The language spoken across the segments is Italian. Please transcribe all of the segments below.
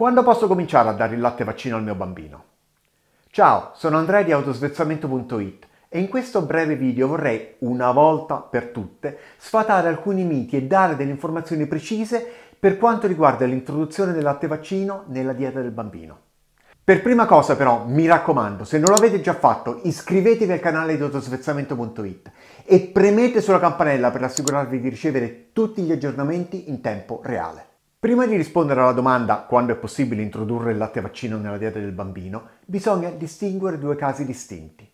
Quando posso cominciare a dare il latte vaccino al mio bambino? Ciao, sono Andrea di autosvezzamento.it e in questo breve video vorrei, una volta per tutte, sfatare alcuni miti e dare delle informazioni precise per quanto riguarda l'introduzione del latte vaccino nella dieta del bambino. Per prima cosa però, mi raccomando, se non l'avete già fatto, iscrivetevi al canale di autosvezzamento.it e premete sulla campanella per assicurarvi di ricevere tutti gli aggiornamenti in tempo reale. Prima di rispondere alla domanda quando è possibile introdurre il latte vaccino nella dieta del bambino, bisogna distinguere due casi distinti.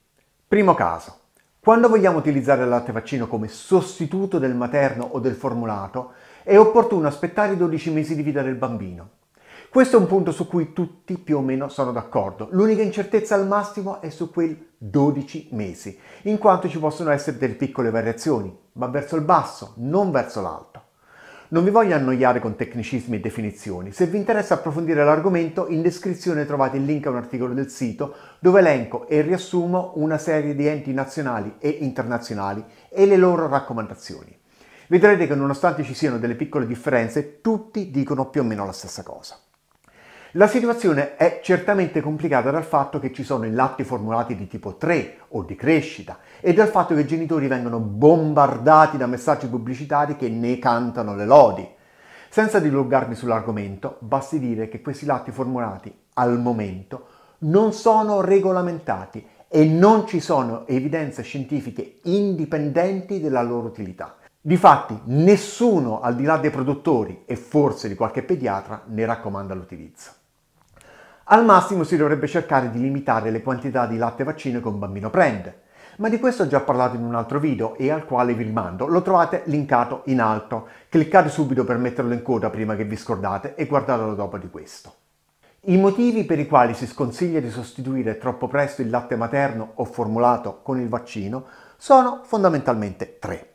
Primo caso. Quando vogliamo utilizzare il latte vaccino come sostituto del materno o del formulato, è opportuno aspettare i 12 mesi di vita del bambino. Questo è un punto su cui tutti più o meno sono d'accordo. L'unica incertezza al massimo è su quel 12 mesi, in quanto ci possono essere delle piccole variazioni, ma verso il basso, non verso l'alto. Non vi voglio annoiare con tecnicismi e definizioni. Se vi interessa approfondire l'argomento, in descrizione trovate il link a un articolo del sito dove elenco e riassumo una serie di enti nazionali e internazionali e le loro raccomandazioni. Vedrete che nonostante ci siano delle piccole differenze, tutti dicono più o meno la stessa cosa. La situazione è certamente complicata dal fatto che ci sono i latti formulati di tipo 3 o di crescita e dal fatto che i genitori vengono bombardati da messaggi pubblicitari che ne cantano le lodi. Senza dilungarmi sull'argomento, basti dire che questi latti formulati al momento non sono regolamentati e non ci sono evidenze scientifiche indipendenti della loro utilità. Difatti, nessuno al di là dei produttori e forse di qualche pediatra ne raccomanda l'utilizzo. Al massimo si dovrebbe cercare di limitare le quantità di latte vaccino che un bambino prende, ma di questo ho già parlato in un altro video e al quale vi rimando, lo trovate linkato in alto. Cliccate subito per metterlo in coda prima che vi scordate e guardatelo dopo di questo. I motivi per i quali si sconsiglia di sostituire troppo presto il latte materno o formulato con il vaccino sono fondamentalmente tre.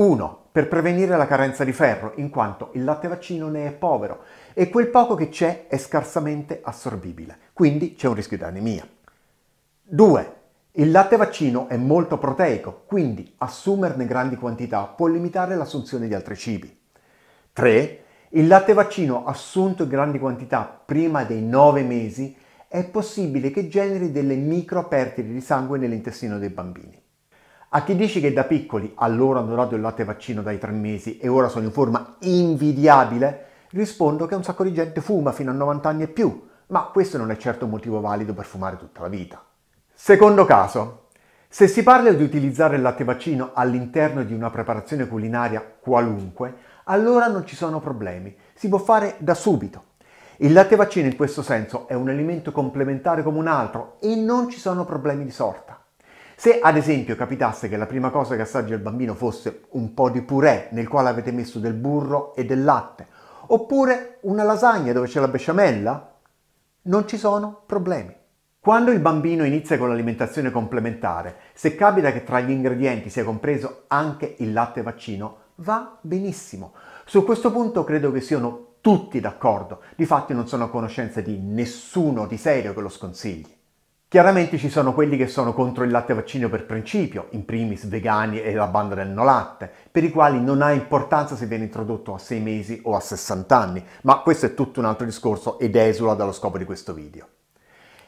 1. Per prevenire la carenza di ferro, in quanto il latte vaccino ne è povero e quel poco che c'è è scarsamente assorbibile, quindi c'è un rischio di anemia. 2. Il latte vaccino è molto proteico, quindi assumerne grandi quantità può limitare l'assunzione di altri cibi. 3. Il latte vaccino assunto in grandi quantità prima dei 9 mesi è possibile che generi delle microperdite di sangue nell'intestino dei bambini. A chi dici che da piccoli allora hanno dato il latte vaccino dai tre mesi e ora sono in forma invidiabile, rispondo che un sacco di gente fuma fino a 90 anni e più, ma questo non è certo un motivo valido per fumare tutta la vita. Secondo caso, se si parla di utilizzare il latte vaccino all'interno di una preparazione culinaria qualunque, allora non ci sono problemi, si può fare da subito. Il latte vaccino in questo senso è un alimento complementare come un altro e non ci sono problemi di sorta. Se ad esempio capitasse che la prima cosa che assaggia il bambino fosse un po' di purè nel quale avete messo del burro e del latte, oppure una lasagna dove c'è la besciamella, non ci sono problemi. Quando il bambino inizia con l'alimentazione complementare, se capita che tra gli ingredienti sia compreso anche il latte vaccino, va benissimo. Su questo punto credo che siano tutti d'accordo, difatti non sono a conoscenza di nessuno di serio che lo sconsigli. Chiaramente ci sono quelli che sono contro il latte vaccino per principio, in primis vegani e la banda del no latte, per i quali non ha importanza se viene introdotto a 6 mesi o a 60 anni, ma questo è tutto un altro discorso ed esula dallo scopo di questo video.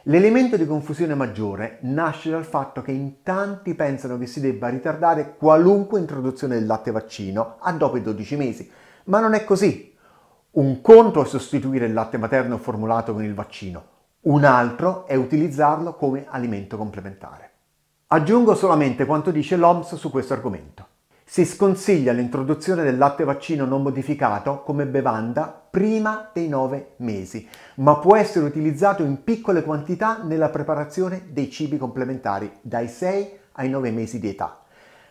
L'elemento di confusione maggiore nasce dal fatto che in tanti pensano che si debba ritardare qualunque introduzione del latte vaccino a dopo i 12 mesi, ma non è così. Un conto è sostituire il latte materno formulato con il vaccino, un altro è utilizzarlo come alimento complementare. Aggiungo solamente quanto dice l'OMS su questo argomento. Si sconsiglia l'introduzione del latte vaccino non modificato come bevanda prima dei 9 mesi, ma può essere utilizzato in piccole quantità nella preparazione dei cibi complementari dai 6 ai 9 mesi di età.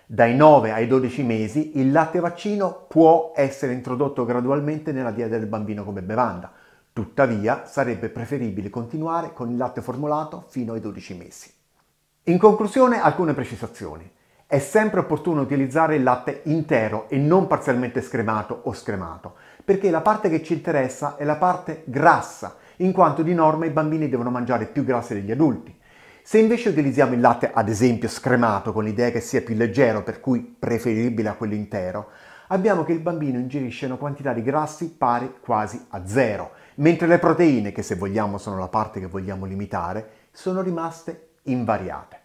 Dai 9 ai 12 mesi il latte vaccino può essere introdotto gradualmente nella dieta del bambino come bevanda, Tuttavia sarebbe preferibile continuare con il latte formulato fino ai 12 mesi. In conclusione alcune precisazioni. È sempre opportuno utilizzare il latte intero e non parzialmente scremato o scremato, perché la parte che ci interessa è la parte grassa, in quanto di norma i bambini devono mangiare più grassi degli adulti. Se invece utilizziamo il latte ad esempio scremato con l'idea che sia più leggero, per cui preferibile a quello intero, abbiamo che il bambino ingerisce una quantità di grassi pari quasi a zero mentre le proteine, che se vogliamo sono la parte che vogliamo limitare, sono rimaste invariate.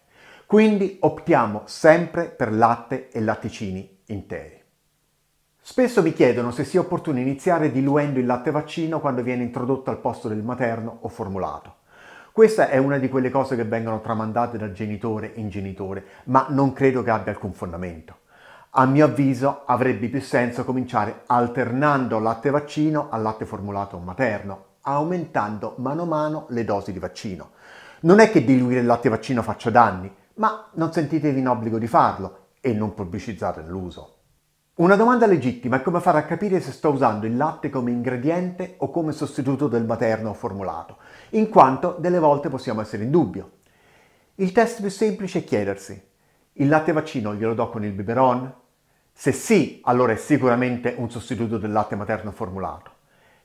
Quindi optiamo sempre per latte e latticini interi. Spesso mi chiedono se sia opportuno iniziare diluendo il latte vaccino quando viene introdotto al posto del materno o formulato. Questa è una di quelle cose che vengono tramandate da genitore in genitore, ma non credo che abbia alcun fondamento a mio avviso avrebbe più senso cominciare alternando latte vaccino al latte formulato materno, aumentando mano a mano le dosi di vaccino. Non è che diluire il latte vaccino faccia danni, ma non sentitevi in obbligo di farlo e non pubblicizzate l'uso. Una domanda legittima è come far a capire se sto usando il latte come ingrediente o come sostituto del materno formulato, in quanto delle volte possiamo essere in dubbio. Il test più semplice è chiedersi, il latte vaccino glielo do con il biberon, se sì, allora è sicuramente un sostituto del latte materno formulato.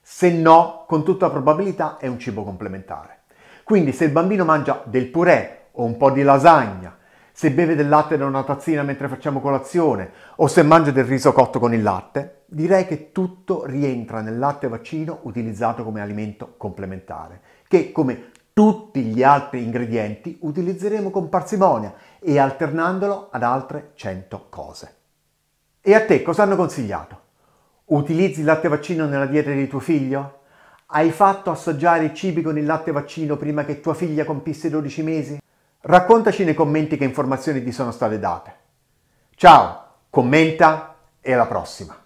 Se no, con tutta probabilità è un cibo complementare. Quindi se il bambino mangia del purè o un po' di lasagna, se beve del latte da una tazzina mentre facciamo colazione o se mangia del riso cotto con il latte, direi che tutto rientra nel latte vaccino utilizzato come alimento complementare, che come tutti gli altri ingredienti utilizzeremo con parsimonia e alternandolo ad altre 100 cose. E a te cosa hanno consigliato? Utilizzi il latte vaccino nella dieta di tuo figlio? Hai fatto assaggiare i cibi con il latte vaccino prima che tua figlia compisse 12 mesi? Raccontaci nei commenti che informazioni ti sono state date. Ciao, commenta e alla prossima!